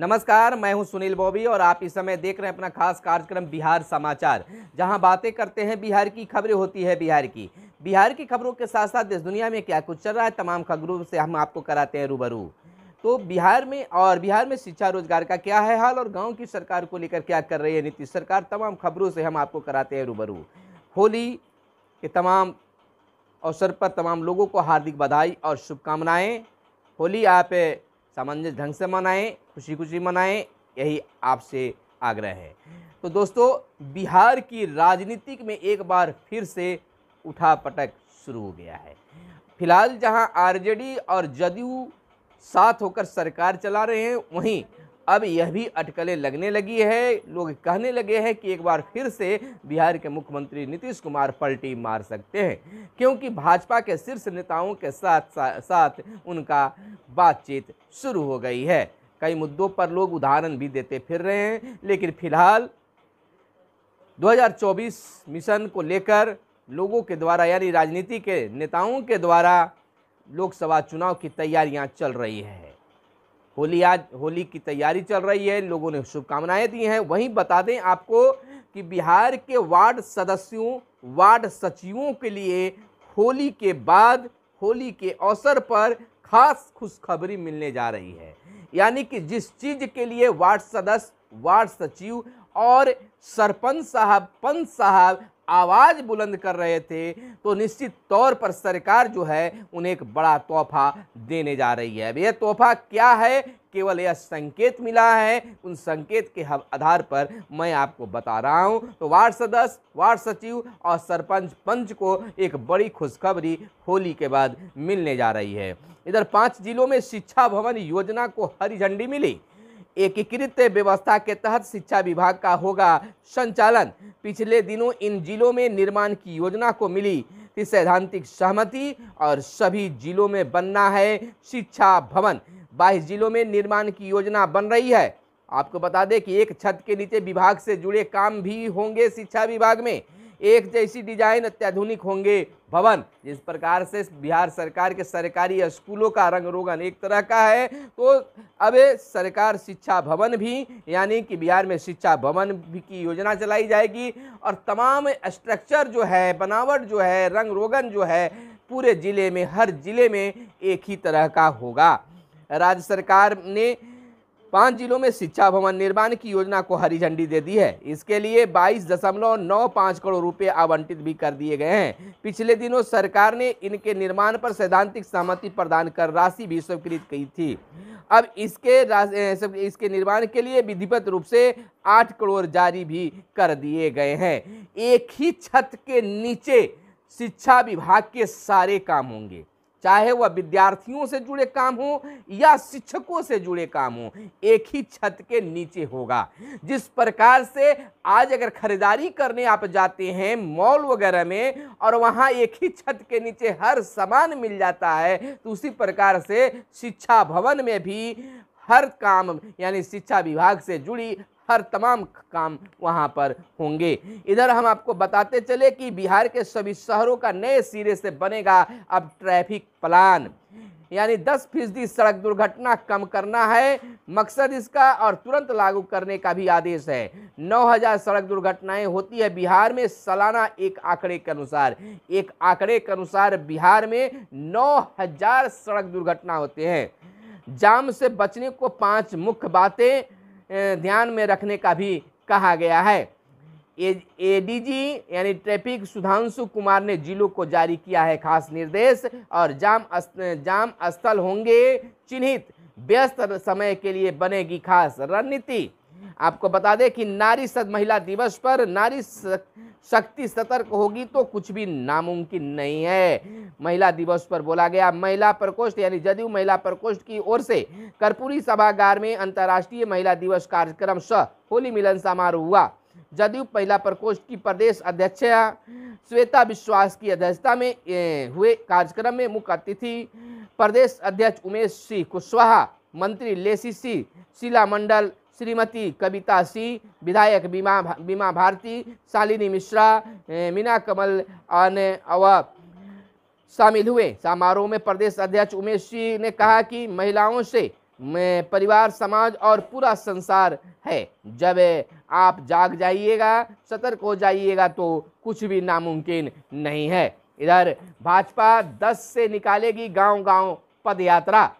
नमस्कार मैं हूं सुनील बॉबी और आप इस समय देख रहे हैं अपना खास कार्यक्रम बिहार समाचार जहां बातें करते हैं बिहार की खबरें होती है बिहार की बिहार की खबरों के साथ साथ देश दुनिया में क्या कुछ चल रहा है तमाम खबरों से हम आपको कराते हैं रूबरू तो बिहार में और बिहार में शिक्षा रोजगार का क्या है हाल और गाँव की सरकार को लेकर क्या कर रही है नीतीश सरकार तमाम खबरों से हम आपको कराते हैं रूबरू होली के तमाम अवसर पर तमाम लोगों को हार्दिक बधाई और शुभकामनाएँ होली आप सामान्य ढंग से मनाएं खुशी खुशी मनाएं यही आपसे आग्रह है तो दोस्तों बिहार की राजनीतिक में एक बार फिर से उठा पटक शुरू हो गया है फिलहाल जहां आरजेडी और जदयू साथ होकर सरकार चला रहे हैं वहीं अब यह भी अटकलें लगने लगी है लोग कहने लगे हैं कि एक बार फिर से बिहार के मुख्यमंत्री नीतीश कुमार पलटी मार सकते हैं क्योंकि भाजपा के शीर्ष नेताओं के साथ सा, साथ उनका बातचीत शुरू हो गई है कई मुद्दों पर लोग उदाहरण भी देते फिर रहे हैं लेकिन फिलहाल 2024 मिशन को लेकर लोगों के द्वारा यानी राजनीति के नेताओं के द्वारा लोकसभा चुनाव की तैयारियां चल रही है होली आज होली की तैयारी चल रही है लोगों ने शुभकामनाएं दी हैं वहीं बता दें आपको कि बिहार के वार्ड सदस्यों वार्ड सचिवों के लिए होली के बाद होली के अवसर पर खास खुशखबरी मिलने जा रही है यानी कि जिस चीज़ के लिए वार्ड सदस्य वार्ड सचिव और सरपंच साहब पंच साहब आवाज़ बुलंद कर रहे थे तो निश्चित तौर पर सरकार जो है उन्हें एक बड़ा तोहफा देने जा रही है अब यह तोहफा क्या है केवल यह संकेत मिला है उन संकेत के आधार पर मैं आपको बता रहा हूँ तो वार्ड सदस्य वार्ड सचिव और सरपंच पंच को एक बड़ी खुशखबरी होली के बाद मिलने जा रही है इधर पाँच जिलों में शिक्षा भवन योजना को हरी झंडी मिली एकीकृत व्यवस्था के तहत शिक्षा विभाग का होगा संचालन पिछले दिनों इन जिलों में निर्माण की योजना को मिली सैद्धांतिक सहमति और सभी जिलों में बनना है शिक्षा भवन बाईस जिलों में निर्माण की योजना बन रही है आपको बता दें कि एक छत के नीचे विभाग से जुड़े काम भी होंगे शिक्षा विभाग में एक जैसी डिजाइन अत्याधुनिक होंगे भवन जिस प्रकार से बिहार सरकार के सरकारी स्कूलों का रंग रोगन एक तरह का है तो अब सरकार शिक्षा भवन भी यानी कि बिहार में शिक्षा भवन भी की योजना चलाई जाएगी और तमाम स्ट्रक्चर जो है बनावट जो है रंग रोगन जो है पूरे ज़िले में हर ज़िले में एक ही तरह का होगा राज्य सरकार ने पाँच जिलों में शिक्षा भवन निर्माण की योजना को हरी झंडी दे दी है इसके लिए बाईस दशमलव नौ पाँच करोड़ रुपए आवंटित भी कर दिए गए हैं पिछले दिनों सरकार ने इनके निर्माण पर सैद्धांतिक सहमति प्रदान कर राशि भी स्वीकृत की थी अब इसके इसके निर्माण के लिए विधिवत रूप से आठ करोड़ जारी भी कर दिए गए हैं एक ही छत के नीचे शिक्षा विभाग के सारे काम होंगे चाहे वह विद्यार्थियों से जुड़े काम हो या शिक्षकों से जुड़े काम हो एक ही छत के नीचे होगा जिस प्रकार से आज अगर खरीदारी करने आप जाते हैं मॉल वगैरह में और वहाँ एक ही छत के नीचे हर सामान मिल जाता है तो उसी प्रकार से शिक्षा भवन में भी हर काम यानी शिक्षा विभाग से जुड़ी हर तमाम काम वहाँ पर होंगे इधर हम आपको बताते चले कि बिहार के सभी शहरों का नए सिरे से बनेगा अब ट्रैफिक प्लान यानी 10 फीसदी सड़क दुर्घटना कम करना है मकसद इसका और तुरंत लागू करने का भी आदेश है 9000 सड़क दुर्घटनाएं होती है बिहार में सालाना एक आंकड़े के अनुसार एक आंकड़े के अनुसार बिहार में 9000 सड़क दुर्घटना होते हैं जाम से बचने को पांच मुख्य बातें ध्यान में रखने का भी कहा गया है एडीजी यानी ट्रैफिक सुधांशु कुमार ने जिलों को जारी किया है खास निर्देश और जाम जाम स्थल होंगे चिन्हित व्यस्त समय के लिए बनेगी खास रणनीति आपको बता दें कि नारी सद महिला दिवस पर नारी सक, शक्ति सतर्क होगी तो कुछ भी नामुमकिन नहीं है महिला दिवस पर बोला गया महिला प्रकोष्ठ यानी जदयू महिला प्रकोष्ठ की ओर से कर्पूरी सभागार में अंतर्राष्ट्रीय महिला दिवस कार्यक्रम स होली मिलन समारोह हुआ जदयू महिला प्रकोष्ठ की प्रदेश अध्यक्ष श्वेता विश्वास की अध्यक्षता में हुए कार्यक्रम में मुख्य अतिथि प्रदेश अध्यक्ष उमेश सिंह कुशवाहा मंत्री लेसी सिंह शीला मंडल श्रीमती कविता सिंह विधायक बीमा बीमा भारती शालिनी मिश्रा मीना कमल व शामिल हुए समारोह में प्रदेश अध्यक्ष उमेश सिंह ने कहा कि महिलाओं से परिवार समाज और पूरा संसार है जब आप जाग जाइएगा सतर्क हो जाइएगा तो कुछ भी नामुमकिन नहीं है इधर भाजपा 10 से निकालेगी गांव-गांव पदयात्रा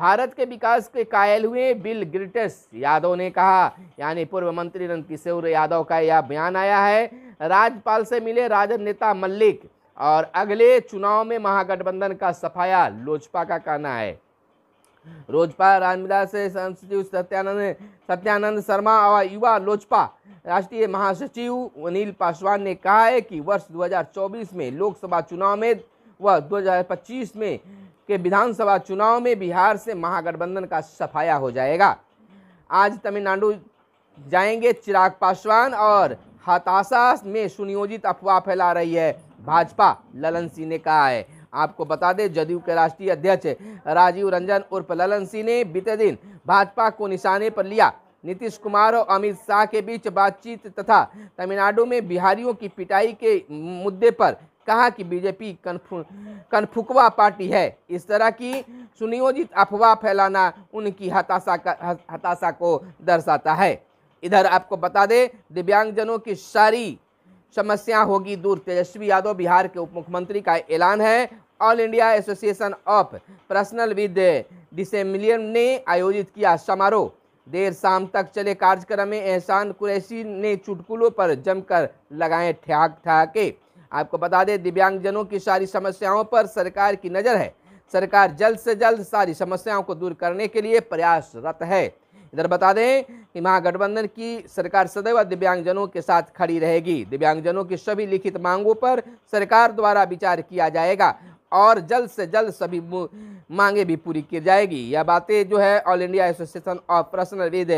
भारत के विकास के कायल हुए बिल ग्रिटस यादव ने कहा यानी पूर्व मंत्री नंदकिशोर यादव का यह बयान आया है राज्यपाल से मिले राजद नेता मल्लिक और अगले चुनाव में महागठबंधन का सफाया लोजपा का कहना है लोजपा रामविला से सचिव सत्यानंद सत्यानंद शर्मा और युवा लोजपा राष्ट्रीय महासचिव अनिल पासवान ने कहा है कि वर्ष 2024 में लोकसभा चुनाव में व 2025 में कि विधानसभा चुनाव में बिहार से महागठबंधन का सफाया हो जाएगा आज तमिलनाडु जाएंगे चिराग पासवान और हताशा में सुनियोजित अफवाह फैला रही है भाजपा ललन सिंह ने कहा है आपको बता दें जदयू के राष्ट्रीय अध्यक्ष राजीव रंजन उर्फ ललन सिंह ने बीते दिन भाजपा को निशाने पर लिया नीतीश कुमार और अमित शाह के बीच बातचीत तथा तमिलनाडु में बिहारियों की पिटाई के मुद्दे पर कहा कि बीजेपी कनफु कनफुकवा पार्टी है इस तरह की सुनियोजित अफवाह फैलाना उनकी हताशा का हताशा को दर्शाता है इधर आपको बता दें दिव्यांगजनों की सारी समस्या होगी दूर तेजस्वी यादव बिहार के उप मुख्यमंत्री का ऐलान है all India association of personal with डिसेमिलियन ने आयोजित किया समारोह देर शाम तक चले कार्यक्रम में एहसान कुरैशी ने चुटकुलों पर जमकर लगाए ठहाक ठहाके आपको बता दें दिव्यांगजनों की सारी समस्याओं पर सरकार की नज़र है सरकार जल्द से जल्द सारी समस्याओं को दूर करने के लिए प्रयासरत है इधर बता दें कि महागठबंधन की सरकार सदैव दिव्यांगजनों के साथ खड़ी रहेगी दिव्यांगजनों की सभी लिखित मांगों पर सरकार द्वारा विचार किया जाएगा और जल्द से जल्द सभी मांगे भी पूरी की जाएगी यह बातें जो है all India association of personal with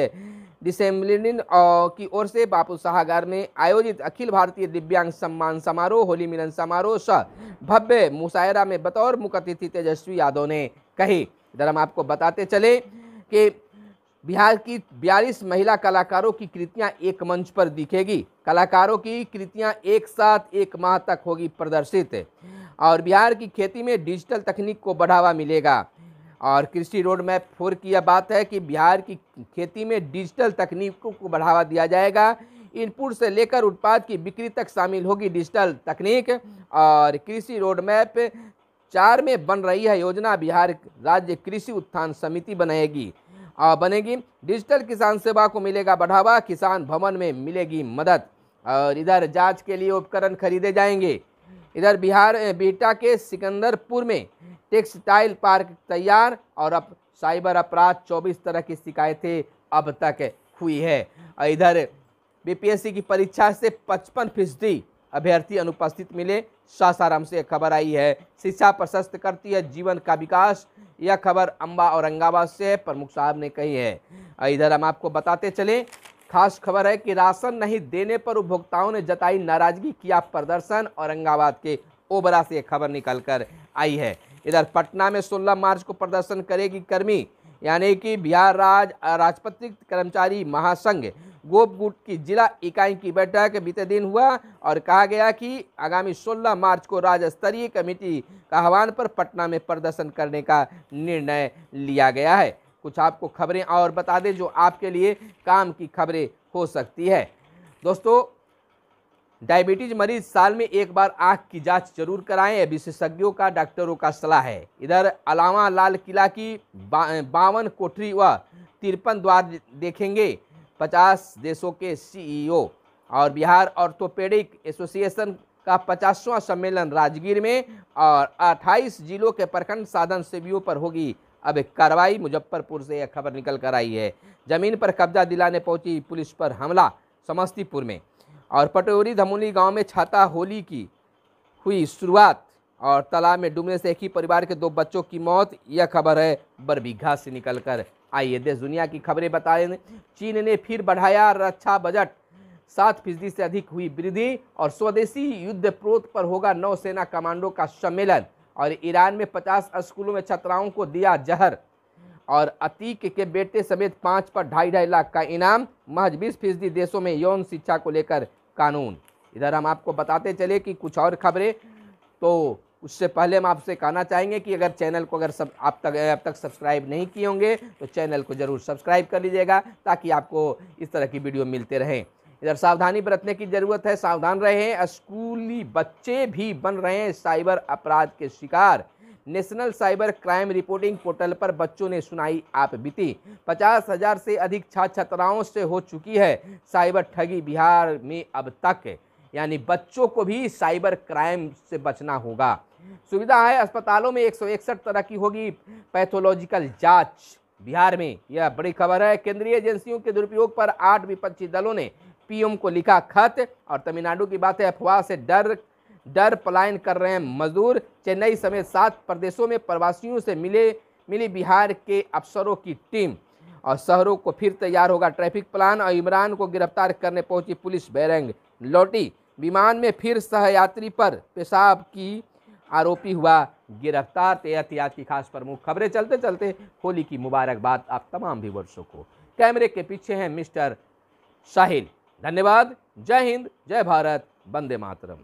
डिसेम्बलिन की ओर से बापू सहागार में आयोजित अखिल भारतीय दिव्यांग सम्मान समारोह होली मिलन समारोह सह भव्य मुशायरा में बतौर अतिथि तेजस्वी यादव ने कही इधर हम आपको बताते चले कि बिहार की बयालीस महिला कलाकारों की कृतियां एक मंच पर दिखेगी कलाकारों की कृतियां एक साथ एक माह तक होगी प्रदर्शित और बिहार की खेती में डिजिटल तकनीक को बढ़ावा मिलेगा और कृषि रोड मैप फोर की यह बात है कि बिहार की खेती में डिजिटल तकनीकों को बढ़ावा दिया जाएगा इनपुट से लेकर उत्पाद की बिक्री तक शामिल होगी डिजिटल तकनीक और कृषि रोड मैप चार में बन रही है योजना बिहार राज्य कृषि उत्थान समिति बनाएगी और बनेगी डिजिटल किसान सेवा को मिलेगा बढ़ावा किसान भवन में मिलेगी मदद और इधर जांच के लिए उपकरण खरीदे जाएंगे इधर बिहार बिहटा के सिकंदरपुर में टेक्सटाइल पार्क तैयार और अब साइबर अपराध 24 तरह की शिकायतें अब तक हुई है इधर बीपीएससी की परीक्षा से पचपन फीसदी अभ्यर्थी अनुपस्थित मिले सासाराम से खबर आई है शिक्षा प्रशस्त करती है जीवन का विकास यह खबर अम्बा औरंगाबाद से प्रमुख साहब ने कही है इधर हम आपको बताते चलें खास खबर है कि राशन नहीं देने पर उपभोक्ताओं ने जताई नाराजगी किया प्रदर्शन औरंगाबाद के ओबरा से खबर निकल कर आई है इधर पटना में 16 मार्च को प्रदर्शन करेगी कर्मी यानी कि बिहार राज राजपत्रित कर्मचारी महासंघ गोप गुट की जिला इकाई की बैठक बीते दिन हुआ और कहा गया कि आगामी 16 मार्च को राज्य स्तरीय कमेटी का आह्वान पर पटना में प्रदर्शन करने का निर्णय लिया गया है कुछ आपको खबरें और बता दें जो आपके लिए काम की खबरें हो सकती है दोस्तों डायबिटीज मरीज साल में एक बार आंख की जांच जरूर कराएं विशेषज्ञों का डॉक्टरों का सलाह है इधर अलावा लाल किला की बावन कोठरी व तिरपन द्वार देखेंगे पचास देशों के सीईओ e और बिहार ऑर्थोपेडिक एसोसिएशन का पचासवां सम्मेलन राजगीर में और 28 जिलों के प्रखंड साधन सेवियों पर होगी अब एक कार्रवाई मुजफ्फरपुर से यह खबर निकल कर आई है जमीन पर कब्जा दिलाने पहुंची पुलिस पर हमला समस्तीपुर में और पटोरी धमुली गांव में छाता होली की हुई शुरुआत और तालाब में डूबने से एक ही परिवार के दो बच्चों की मौत यह खबर है बरबीघा से निकल कर आइए देश दुनिया की खबरें बताए चीन ने फिर बढ़ाया रक्षा बजट सात फीसदी से अधिक हुई वृद्धि और स्वदेशी युद्ध प्रोत पर होगा नौसेना कमांडो का सम्मेलन और ईरान में पचास स्कूलों में छात्राओं को दिया जहर और अतीक के बेटे समेत पाँच पर ढाई ढाई लाख का इनाम महज बीस फीसदी देशों में यौन शिक्षा को लेकर कानून इधर हम आपको बताते चले कि कुछ और खबरें तो उससे पहले हम आपसे कहना चाहेंगे कि अगर चैनल को अगर सब आप तक अब तक सब्सक्राइब नहीं किए होंगे तो चैनल को ज़रूर सब्सक्राइब कर लीजिएगा ताकि आपको इस तरह की वीडियो मिलते रहें इधर सावधानी बरतने की ज़रूरत है सावधान रहे स्कूली बच्चे भी बन रहे हैं साइबर अपराध के शिकार national cyber crime reporting portal पर बच्चों ने सुनाई आप बीती पचास हजार से अधिक छात्र छात्राओं से हो चुकी है साइबर ठगी बिहार में अब तक यानी बच्चों को भी साइबर क्राइम से बचना होगा सुविधा है अस्पतालों में एक तरह की होगी पैथोलॉजिकल जांच बिहार में यह बड़ी खबर है केंद्रीय एजेंसियों के दुरुपयोग पर आठ विपक्षी दलों ने पीएम को लिखा खत और तमिलनाडु की बात है अफवाह से डर डर पलायन कर रहे हैं मजदूर चेन्नई समेत सात प्रदेशों में प्रवासियों से मिले मिली बिहार के अफसरों की टीम और शहरों को फिर तैयार होगा ट्रैफिक प्लान और इमरान को गिरफ्तार करने पहुंची पुलिस बैरंग लौटी विमान में फिर सहयात्री पर पेशाब की आरोपी हुआ गिरफ्तार तो एहतियात की खास प्रमुख खबरें चलते चलते होली की मुबारकबाद आप तमाम वर्षों को कैमरे के पीछे हैं मिस्टर साहिल धन्यवाद जय हिंद जय भारत वंदे मातरम